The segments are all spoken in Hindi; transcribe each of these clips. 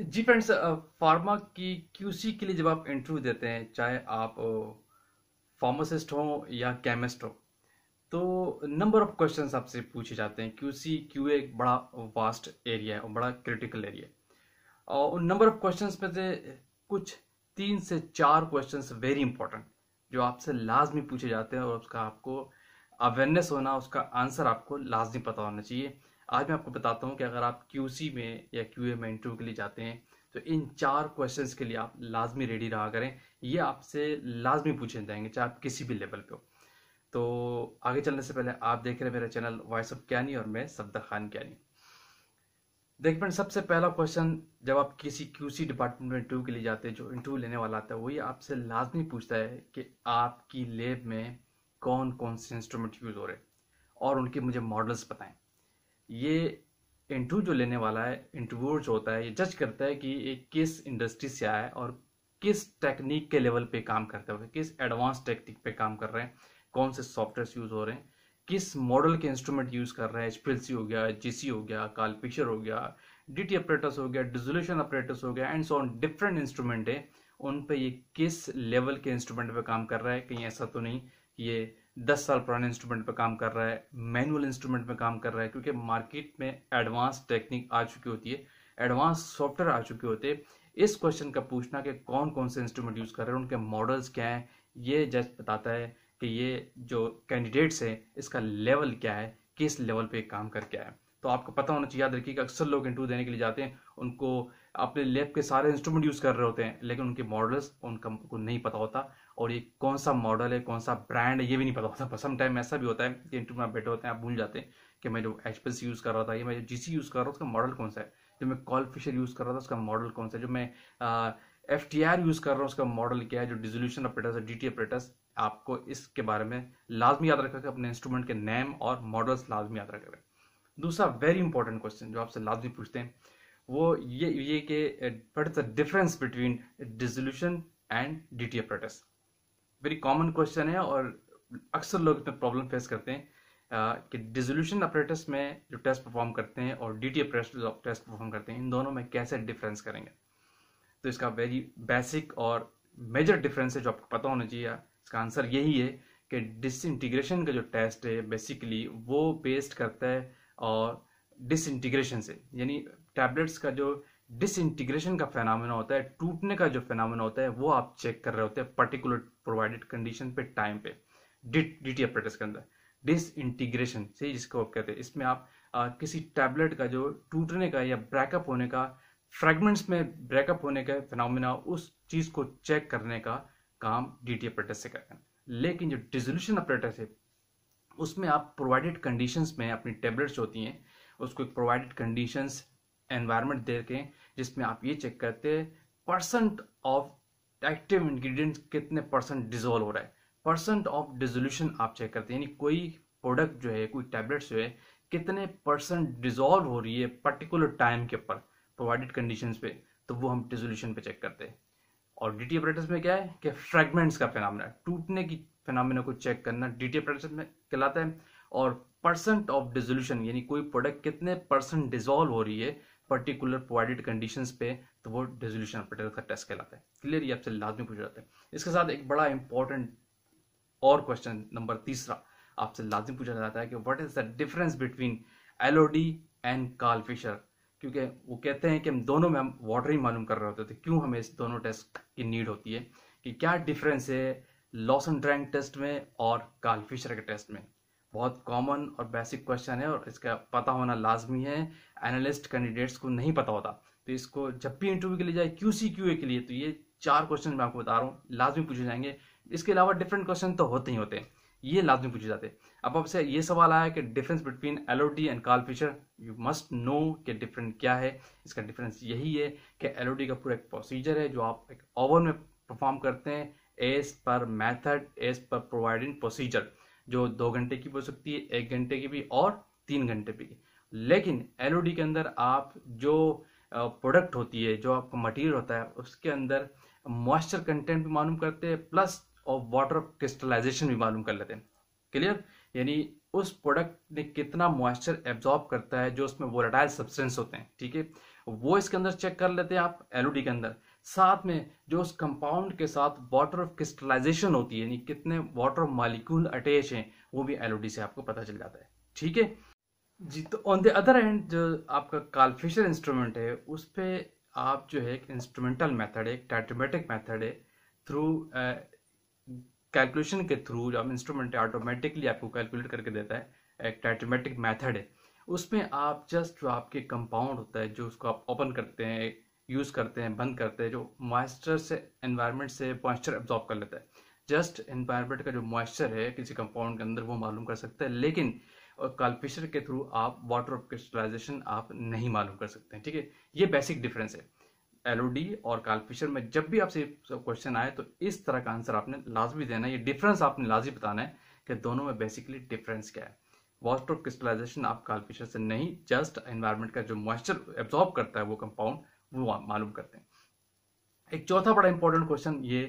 जी फ्रेंड्स फार्मा की क्यूसी के लिए जब आप इंटरव्यू देते हैं चाहे आप फार्मासिस्ट हो या केमिस्ट हो तो नंबर ऑफ क्वेश्चंस आपसे पूछे जाते हैं क्यूसी क्यू एक बड़ा वास्ट एरिया है और बड़ा क्रिटिकल एरिया है और नंबर ऑफ क्वेश्चंस में से कुछ तीन से चार क्वेश्चंस वेरी इंपॉर्टेंट जो आपसे लाजमी पूछे जाते हैं और उसका आपको अवेयरनेस होना उसका आंसर आपको लाजमी पता होना चाहिए आज मैं आपको बताता हूँ कि अगर आप क्यू में या क्यू ए में इंटरव्यू के लिए जाते हैं तो इन चार क्वेश्चंस के लिए आप लाजमी रेडी रहा करें ये आपसे लाजमी पूछे जाएंगे चाहे आप किसी भी लेवल पे हो तो आगे चलने से पहले आप देख रहे हैं मेरा चैनल वॉइस ऑफ कैनी और मैं सफदर खान कैनी देख फ्रेंड सबसे पहला क्वेश्चन जब आप किसी क्यूसी डिपार्टमेंट में इंटरव्यू के लिए जाते हैं जो इंटरव्यू लेने वाला आता है वही आपसे लाजमी पूछता है कि आपकी लेब में कौन कौन से इंस्ट्रूमेंट यूज़ हो रहे हैं और उनके मुझे मॉडल्स बताएं ये इंटरव्यू जो लेने वाला है इंटरव्यू जो होता है ये जज करता है कि ये किस इंडस्ट्री से आया है और किस टेक्निक के लेवल पे काम करते हुए किस एडवांस टेक्निक पे काम कर रहे हैं कौन से सॉफ्टवेयर यूज हो रहे हैं किस मॉडल के इंस्ट्रूमेंट यूज कर रहे हैं एच हो गया जी हो गया काल पिक्चर हो गया डी टी ऑपरेटर्स हो गया डिजोल्यूशन ऑपरेटर्स हो गया and so on different instrument है उन पे ये किस लेवल के इंस्ट्रूमेंट पे काम कर रहा है कहीं ऐसा तो नहीं ये दस साल पुराने इंस्ट्रूमेंट पे काम कर रहा है मैनुअल इंस्ट्रूमेंट में काम कर रहा है क्योंकि मार्केट में एडवांस टेक्निक आ चुकी होती है एडवांस सॉफ्टवेयर आ चुके होते हैं इस क्वेश्चन का पूछना कि कौन कौन से इंस्ट्रूमेंट यूज़ कर रहे हैं उनके मॉडल्स क्या हैं ये जज बताता है कि ये जो कैंडिडेट्स हैं इसका लेवल क्या है किस लेवल पे काम करके है तो आपको पता होना चाहिए याद रखिए कि अक्सर लोग इंटरव्यू देने के लिए जाते हैं उनको अपने लैब के सारे इंस्ट्रूमेंट यूज़ कर रहे होते हैं लेकिन उनके मॉडल्स उन कंपनी को नहीं पता होता और ये कौन सा मॉडल है कौन सा ब्रांड है ये भी नहीं पता होता सम टाइम ऐसा भी होता है कि इंटरव्यू बैठे होते हैं आप भूल जाते हैं कि मैं जो एच यूज़ कर रहा था या मैं जो जी यूज़ कर रहा था उसका मॉडल कौन सा है जो मैं कॉल फिशर यूज़ कर रहा था उसका मॉडल कौन सा है जो मैं एफ टी आर यूज़ कर रहा हूँ उसका मॉडल क्या है जो डिजोल्यूशन ऑपरेटर्स है डी टी ऑपरेटर्स आपको इसके बारे में लाजमी याद रखा कि अपने इंस्ट्रूमेंट के नेम और मॉडल्स लाजमी याद रखें दूसरा वेरी इंपॉर्टेंट क्वेश्चन जो आपसे लाजमी पूछते हैं वो ये ये कि what is the difference between dissolution and D T apparatus very common question है और अक्सर लोग इसमें प्रॉब्लम फेस करते हैं uh, कि डिजोल्यूशन अपरेटस में जो टेस्ट परफॉर्म करते हैं और डी टी अपरेटस जो टेस्ट परफॉर्म करते हैं इन दोनों में कैसे डिफरेंस करेंगे तो इसका वेरी बेसिक और मेजर डिफरेंस है जो आपको पता होना चाहिए इसका आंसर यही है कि डिसइंटीग्रेशन का जो टेस्ट है बेसिकली वो बेस्ड करता है और डिसइंटीग्रेशन से यानी टैबलेट्स का जो डिसइंटीग्रेशन का फेनामिना होता है टूटने का जो फेनामिना होता है वो आप चेक कर रहे होते हैं पर्टिकुलर प्रोवाइडेड कंडीशन पे टाइम पे डी टी अपरेटस के अंदर डिसइंटीग्रेशन से जिसको आप कहते हैं इसमें आप आ, किसी टैबलेट का जो टूटने का या ब्रेकअप होने का फ्रेगमेंट्स में ब्रेकअप होने का फिनोमिना उस चीज़ को चेक करने का काम डी टी अपरेटस से करते हैं लेकिन जो डिजोल्यूशन अपरेटस है उसमें आप प्रोवाइडेड कंडीशंस में अपनी टेबलेट्स होती हैं उसको प्रोवाइडेड कंडीशंस एनवायरमेंट दे रखे जिसमें आप ये चेक करते हैं परसेंट ऑफ एक्टिव इंग्रेडिएंट्स कितने परसेंट डिजोल्व हो रहा है परसेंट ऑफ डिजोल्यूशन आप चेक करते हैं यानी कोई प्रोडक्ट जो है कोई टैबलेट्स जो है कितने परसेंट डिजोल्व हो रही है पर्टिकुलर टाइम के ऊपर प्रोवाइडेड कंडीशन पे तो वो हम डिजोल्यूशन पे चेक करते हैं और डी टी में क्या है कि फ्रेगमेंट्स का फिनामिना टूटने की फिनामिना को चेक करना डी टी में कहलाता है और परसेंट ऑफ डिजोल्यूशन यानी कोई प्रोडक्ट कितने परसेंट डिजोल्व हो रही है पर्टिकुलर प्रोवाइडेड कंडीशन पे तो वो रेजोल्यूशन ऑपरेटर का टेस्ट कहलाता है क्लियर ये आपसे लाजमी पूछ जाता है इसके साथ एक बड़ा इंपॉर्टेंट और क्वेश्चन नंबर तीसरा आपसे लाजमी पूछा जाता है कि what is the difference between L and Karl Fischer क्योंकि वो कहते हैं कि हम दोनों में हम वाटर ही मालूम कर रहे होते थे तो क्यों हमें इस दोनों टेस्ट की नीड होती है कि क्या डिफरेंस है लॉस एंड ड्रैंक टेस्ट में और कार्ल फिशर के टेस्ट में बहुत कॉमन और बेसिक क्वेश्चन है और इसका पता होना लाजमी है एनालिस्ट कैंडिडेट्स को नहीं पता होता तो इसको जब भी इंटरव्यू के लिए जाए क्यू सी क्यू ए के लिए तो ये चार क्वेश्चन मैं आपको बता रहा हूँ लाजमी पूछे जाएंगे इसके अलावा डिफरेंट क्वेश्चन तो होते ही होते हैं ये लाजमी पूछे जाते हैं अब आपसे ये सवाल आया कि difference between L and Karl Fischer you must know कि डिफरेंट क्या है इसका डिफरेंस यही है कि एल का पूरा एक प्रोसीजर है जो आप एक ओवन में परफॉर्म करते हैं as per method as per providing procedure जो दो घंटे की भी हो सकती है एक घंटे की भी और तीन घंटे की लेकिन एल के अंदर आप जो प्रोडक्ट होती है जो आपका मटेरियल होता है उसके अंदर मॉइस्चर कंटेंट भी मालूम करते हैं प्लस और वाटर क्रिस्टलाइजेशन भी मालूम कर लेते हैं क्लियर यानी उस प्रोडक्ट ने कितना मॉइस्चर एब्जॉर्ब करता है जो उसमें वोलेटाइल सब्सटेंस होते हैं ठीक है वो इसके अंदर चेक कर लेते हैं आप एलओडी के अंदर साथ में जो उस कंपाउंड के साथ वाटर ऑफ क्रिस्टलाइजेशन होती है यानी कितने वाटर मालिक्यूल अटैच हैं वो भी एलओडी से आपको पता चल जाता है ठीक है जी तो ऑन द अदर एंड जो आपका कालफिशर इंस्ट्रूमेंट है उस पर आप जो है एक इंस्ट्रूमेंटल मेथड है एक टाइटोमेटिक मेथड है थ्रू कैलकुलेशन के थ्रू जो आप इंस्ट्रूमेंट है ऑटोमेटिकली आपको कैलकुलेट करके देता है एक टाइटोमेटिक मेथड है उसमें आप जस्ट जो आपके कंपाउंड होता है जो उसको आप ओपन करते हैं यूज़ करते हैं बंद करते हैं जो मॉइस्चर से एनवायरनमेंट से मॉइस्चर एब्जॉर्ब कर लेता है जस्ट एनवायरनमेंट का जो मॉइस्चर है किसी कंपाउंड के अंदर वो मालूम कर सकते हैं लेकिन और के थ्रू आप वाटर क्रिस्टलाइजेशन आप नहीं मालूम कर सकते हैं ठीक है ये बेसिक डिफरेंस है एलओडी और काल्पिशर में जब भी आपसे क्वेश्चन आए तो इस तरह का आंसर आपने लाजमी देना है ये डिफरेंस आपने लाजमी बताना है कि दोनों में बेसिकली डिफरेंस क्या है वाटर ऑफ क्रिस्टलाइजेशन आप काल्पिशर से नहीं जस्ट एनवायरमेंट का जो मॉइस्चर एब्जॉर्ब करता है वो कंपाउंड वो मालूम करते हैं एक चौथा बड़ा इंपॉर्टेंट क्वेश्चन ये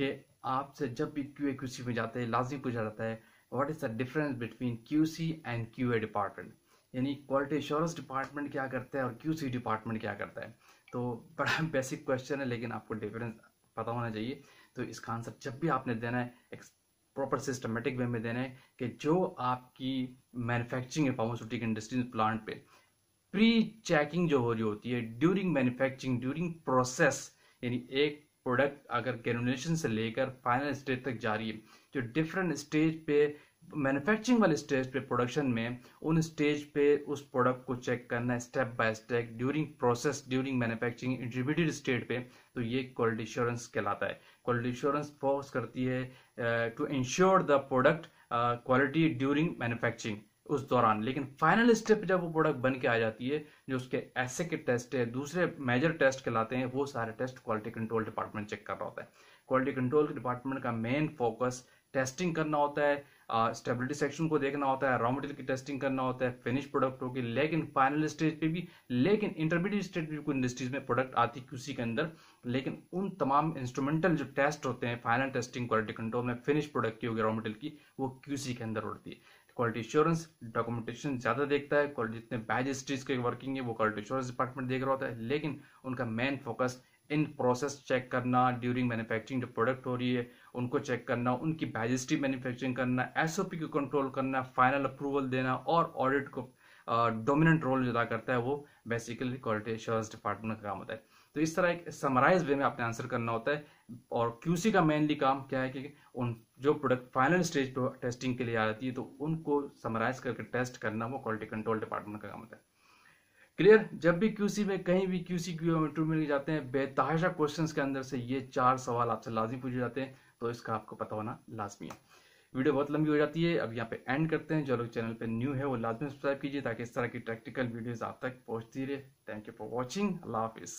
कि आपसे जब भी क्यू ए क्यू सी में जाते हैं लाजमी पूछा जाता है what is the difference between Q C and Q A department यानी क्वालिटी इंश्योरेंस डिपार्टमेंट क्या करता है और क्यू सी डिपार्टमेंट क्या करता है तो बड़ा बेसिक क्वेश्चन है लेकिन आपको डिफरेंस पता होना चाहिए तो इसका आंसर जब भी आपने देना है एक प्रॉपर सिस्टमेटिक वे में देना है कि जो आपकी मैन्युफैक्चरिंग है फार्मास्यूटिकल इंडस्ट्रीज प्लांट पे प्री चेकिंग जो हो रही होती है ड्यूरिंग मैन्युफैक्चरिंग ड्यूरिंग प्रोसेस यानी एक प्रोडक्ट अगर ग्रेनुलेशन से लेकर फाइनल स्टेज तक जा रही है जो डिफरेंट स्टेज पे मैन्युफैक्चरिंग वाले स्टेज पे प्रोडक्शन में उन स्टेज पे उस प्रोडक्ट को चेक करना step by step during process during manufacturing intermediate stage पे तो ये क्वालिटी इंश्योरेंस कहलाता है क्वालिटी इंश्योरेंस फोर्स करती है to insure the product quality during manufacturing उस दौरान लेकिन फाइनल स्टेप जब वो प्रोडक्ट बन के आ जाती है जो उसके ऐसे के टेस्ट है दूसरे मेजर टेस्ट कहलाते हैं वो सारे test quality control department check कर रहा होता है क्वालिटी कंट्रोल डिपार्टमेंट का मेन फोकस टेस्टिंग करना होता है स्टेबिलिटी सेक्शन को देखना होता है रॉ मटेरियल की टेस्टिंग करना होता है फिनिश प्रोडक्टों की लेकिन फाइनल स्टेज पे भी लेकिन इंटरमीडिएट स्टेज पे भी कोई इंडस्ट्रीज में प्रोडक्ट आती है क्यूसी के अंदर लेकिन उन तमाम इंस्ट्रूमेंटल जो टेस्ट होते हैं फाइनल टेस्टिंग क्वालिटी कंट्रोल में फिनिश प्रोडक्ट की होगी रॉ मटेरियल की वो क्यूसी के अंदर उड़ती है क्वालिटी इश्योरेंस डॉक्यूमेंटेशन ज़्यादा देखता है क्वालिटी जितने बैजिस्ट्रीज हिस्ट्रीज के वर्किंग है वो क्वालिटी इंश्योरेंस डिपार्टमेंट देख रहा होता है लेकिन उनका main focus in process check करना ड्यूरिंग मैन्युफैक्चरिंग जो प्रोडक्ट हो रही है उनको चेक करना उनकी बैजिस्ट्री मैन्युफैक्चरिंग करना एसओपी को कंट्रोल करना फाइनल अप्रूवल देना और ऑडिट को डोमिनेंट रोल जो अदा करता है वो बेसिकली क्वालिटी एश्योरेंस डिपार्टमेंट का काम होता है तो इस तरह एक समराइज वे में आपने आंसर करना होता है और क्यूसी का मेनली काम क्या है कि उन जो प्रोडक्ट फाइनल स्टेज पर टेस्टिंग के लिए आ जाती है तो उनको समराइज करके टेस्ट करना वो क्वालिटी कंट्रोल डिपार्टमेंट का काम होता है क्लियर जब भी क्यूसी में कहीं भी क्यूसी क्यूमेट्री में जाते हैं बेतहाशा क्वेश्चन के अंदर से ये चार सवाल आपसे लाजमी पूछे जाते हैं तो इसका आपको पता होना लाजमी है वीडियो बहुत लंबी हो जाती है अब यहाँ पे एंड करते हैं जो लोग चैनल पे न्यू है वो लाजमी सब्सक्राइब कीजिए ताकि इस तरह की प्रैक्टिकल वीडियोस आप तक पहुँचती रहे थैंक यू फॉर वॉचिंग अल्लाह हाफिज़